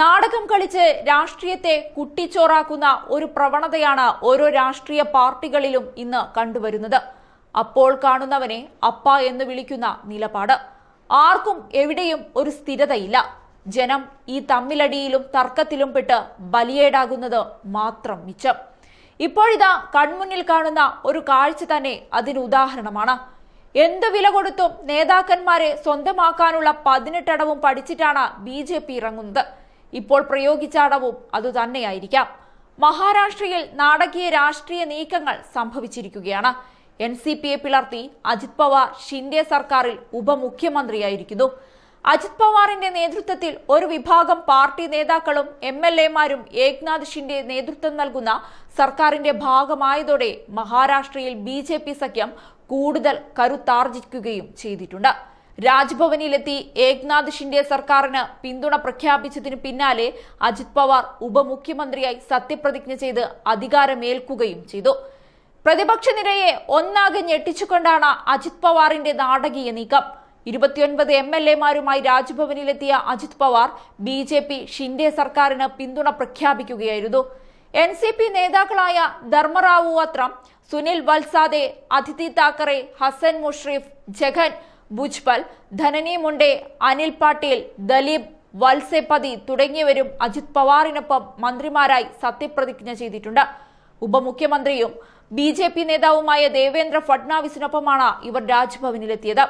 നാടകം കളിച്ച് രാഷ്ട്രീയത്തെ കുട്ടിച്ചോറാക്കുന്ന ഒരു പ്രവണതയാണ് ഓരോ രാഷ്ട്രീയ പാർട്ടികളിലും ഇന്ന് കണ്ടുവരുന്നത് അപ്പോൾ കാണുന്നവനെ അപ്പ എന്ന് വിളിക്കുന്ന നിലപാട് ആർക്കും എവിടെയും ഒരു സ്ഥിരതയില്ല ജനം ഈ തമ്മിലടിയിലും തർക്കത്തിലും പെട്ട് ബലിയേടാകുന്നത് മാത്രം മിച്ചം ഇപ്പോഴിതാ കൺമുന്നിൽ കാണുന്ന ഒരു കാഴ്ച തന്നെ അതിന് ഉദാഹരണമാണ് എന്ത് വില കൊടുത്തും നേതാക്കന്മാരെ സ്വന്തമാക്കാനുള്ള പതിനെട്ടടവും പഠിച്ചിട്ടാണ് ബി ഇറങ്ങുന്നത് ഇപ്പോൾ പ്രയോഗിച്ച അടവും അതുതന്നെയായിരിക്കാം മഹാരാഷ്ട്രയിൽ നാടകീയ രാഷ്ട്രീയ നീക്കങ്ങൾ സംഭവിച്ചിരിക്കുകയാണ് എൻ സി പിയെ പിളർത്തി അജിത് പവാർ ഷിൻഡെ സർക്കാരിൽ ഉപമുഖ്യമന്ത്രിയായിരിക്കുന്നു അജിത് പവാറിന്റെ നേതൃത്വത്തിൽ ഒരു വിഭാഗം പാർട്ടി നേതാക്കളും എം എൽ എമാരും ഏക്നാഥ് ഷിൻഡെ നേതൃത്വം നൽകുന്ന സർക്കാരിന്റെ ഭാഗമായതോടെ മഹാരാഷ്ട്രയിൽ ബി സഖ്യം കൂടുതൽ കരുത്താർജിക്കുകയും ചെയ്തിട്ടുണ്ട് രാജ്ഭവനിലെത്തി ഏക്നാഥ് ഷിൻഡെ സർക്കാരിന് പിന്തുണ പ്രഖ്യാപിച്ചതിന് പിന്നാലെ അജിത് പവാർ ഉപമുഖ്യമന്ത്രിയായി സത്യപ്രതിജ്ഞ ചെയ്ത് അധികാരമേൽക്കുകയും ചെയ്തു പ്രതിപക്ഷ നിരയെ ഒന്നാകെ ഞെട്ടിച്ചുകൊണ്ടാണ് അജിത് പവാറിന്റെ നാടകീയ നീക്കം ഇരുപത്തിയൊൻപത് എം എൽ എമാരുമായി രാജ്ഭവനിലെത്തിയ Ajit Pawar B J P Shinde സർക്കാരിന് പിന്തുണ പ്രഖ്യാപിക്കുകയായിരുന്നു എൻ സി പി നേതാക്കളായ ധർമ്മറാവു അത്രം സുനിൽ വത്സാദെ അതിഥി താക്കറെ ഹസൻ മുഷ്രീഫ് ജഗൻ ഭുജ്പൽ ധനനി മുണ്ടെ അനിൽ പാട്ടീൽ ദലീപ് വത്സേപതി തുടങ്ങിയവരും അജിത് പവാറിനൊപ്പം മന്ത്രിമാരായി സത്യപ്രതിജ്ഞ ചെയ്തിട്ടുണ്ട് ഉപമുഖ്യമന്ത്രിയും ബി ജെ പി നേതാവുമായ ദേവേന്ദ്ര ഫഡ്നാവിസിനൊപ്പമാണ് ഇവർ രാജ്ഭവനിലെത്തിയത്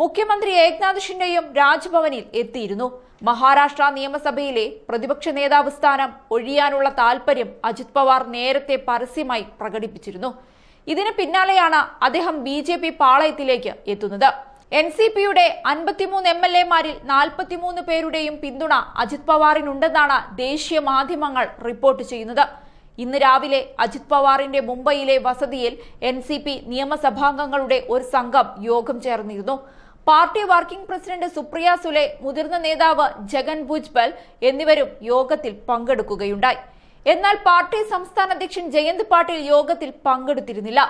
മുഖ്യമന്ത്രി ഏക്നാഥ് ഷിൻഡെയും രാജ്ഭവനിൽ എത്തിയിരുന്നു മഹാരാഷ്ട്ര നിയമസഭയിലെ പ്രതിപക്ഷ നേതാവ് സ്ഥാനം ഒഴിയാനുള്ള താൽപര്യം അജിത് പവാർ നേരത്തെ പരസ്യമായി പ്രകടിപ്പിച്ചിരുന്നു ഇതിന് പിന്നാലെയാണ് അദ്ദേഹം ബി പാളയത്തിലേക്ക് എത്തുന്നത് എൻ സി പിയുടെ അൻപത്തിമൂന്ന് എം എൽ എമാരിൽ നാൽപ്പത്തിമൂന്ന് പേരുടെയും പിന്തുണ അജിത് പവാറിനുണ്ടെന്നാണ് ദേശീയ മാധ്യമങ്ങൾ റിപ്പോർട്ട് ചെയ്യുന്നത് ഇന്ന് രാവിലെ അജിത് പവാറിന്റെ മുംബൈയിലെ വസതിയിൽ എൻ സി പി നിയമസഭാംഗങ്ങളുടെ ഒരു സംഘം യോഗം ചേർന്നിരുന്നു party working president Supriya Sule മുതിർന്ന നേതാവ് ജഗൻ ഭുജ്ബൽ എന്നിവരും യോഗത്തിൽ പങ്കെടുക്കുകയുണ്ടായി എന്നാൽ പാർട്ടി സംസ്ഥാന അധ്യക്ഷൻ ജയന്ത് പാട്ടീൽ യോഗത്തിൽ പങ്കെടുത്തിരുന്നില്ല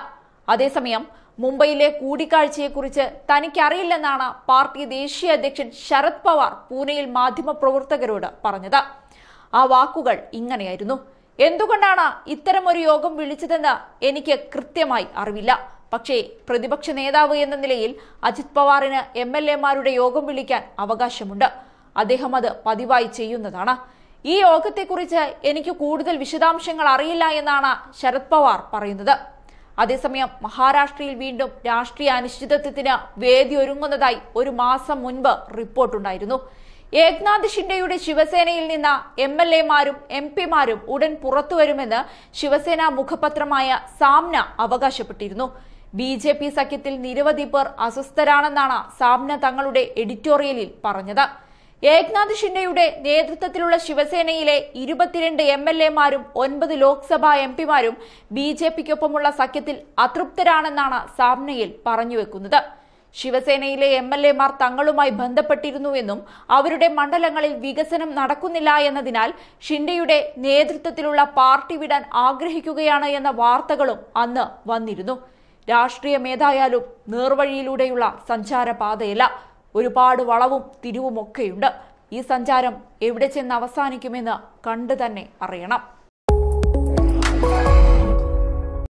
അതേസമയം മുംബൈയിലെ കൂടിക്കാഴ്ചയെക്കുറിച്ച് തനിക്കറിയില്ലെന്നാണ് പാർട്ടി ദേശീയ അധ്യക്ഷൻ ശരത് പവാർ പൂനെയിൽ മാധ്യമപ്രവർത്തകരോട് പറഞ്ഞത് ആ വാക്കുകൾ ഇങ്ങനെയായിരുന്നു എന്തുകൊണ്ടാണ് ഇത്തരമൊരു യോഗം വിളിച്ചതെന്ന് എനിക്ക് കൃത്യമായി അറിവില്ല പക്ഷേ പ്രതിപക്ഷ നേതാവ് എന്ന നിലയിൽ അജിത് പവാറിന് എം എൽ എമാരുടെ യോഗം വിളിക്കാൻ അവകാശമുണ്ട് അദ്ദേഹം അത് പതിവായി ചെയ്യുന്നതാണ് ഈ യോഗത്തെക്കുറിച്ച് എനിക്ക് കൂടുതൽ വിശദാംശങ്ങൾ അറിയില്ല എന്നാണ് ശരത് പവാർ പറയുന്നത് അതേസമയം മഹാരാഷ്ട്രയിൽ വീണ്ടും രാഷ്ട്രീയ അനിശ്ചിതത്വത്തിന് വേദിയൊരുങ്ങുന്നതായി ഒരു മാസം മുൻപ് റിപ്പോർട്ടുണ്ടായിരുന്നു ഏക്നാഥ് ഷിൻഡെയുടെ ശിവസേനയിൽ നിന്ന് എം എൽ എമാരും എം പിമാരും ഉടൻ പുറത്തുവരുമെന്ന് ശിവസേന മുഖപത്രമായ സാമ്ന അവകാശപ്പെട്ടിരുന്നു ബി ജെ പി സഖ്യത്തിൽ നിരവധി പേർ അസ്വസ്ഥരാണെന്നാണ് സാമ്ന തങ്ങളുടെ എഡിറ്റോറിയലിൽ പറഞ്ഞത് ഏക്നാഥ് ഷിൻഡെയുടെ നേതൃത്വത്തിലുള്ള ശിവസേനയിലെ ഇരുപത്തിരണ്ട് എം എൽ എമാരും ഒൻപത് ലോക്സഭാ എം പിമാരും ബി ജെ പിക്കൊപ്പമുള്ള സഖ്യത്തിൽ അതൃപ്തരാണെന്നാണ് സാമ്നയിൽ പറഞ്ഞുവെക്കുന്നത് ശിവസേനയിലെ എം എൽ എമാർ തങ്ങളുമായി ബന്ധപ്പെട്ടിരുന്നുവെന്നും അവരുടെ മണ്ഡലങ്ങളിൽ വികസനം നടക്കുന്നില്ല എന്നതിനാൽ ഷിൻഡെയുടെ നേതൃത്വത്തിലുള്ള പാർട്ടി വിടാൻ ആഗ്രഹിക്കുകയാണ് എന്ന വാർത്തകളും അന്ന് വന്നിരുന്നു രാഷ്ട്രീയമേതായാലും നേർവഴിയിലൂടെയുള്ള സഞ്ചാരപാതയല്ല ഒരുപാട് വളവും തിരിവുമൊക്കെയുണ്ട് ഈ സഞ്ചാരം എവിടെ ചെന്ന് അവസാനിക്കുമെന്ന് കണ്ടു തന്നെ അറിയണം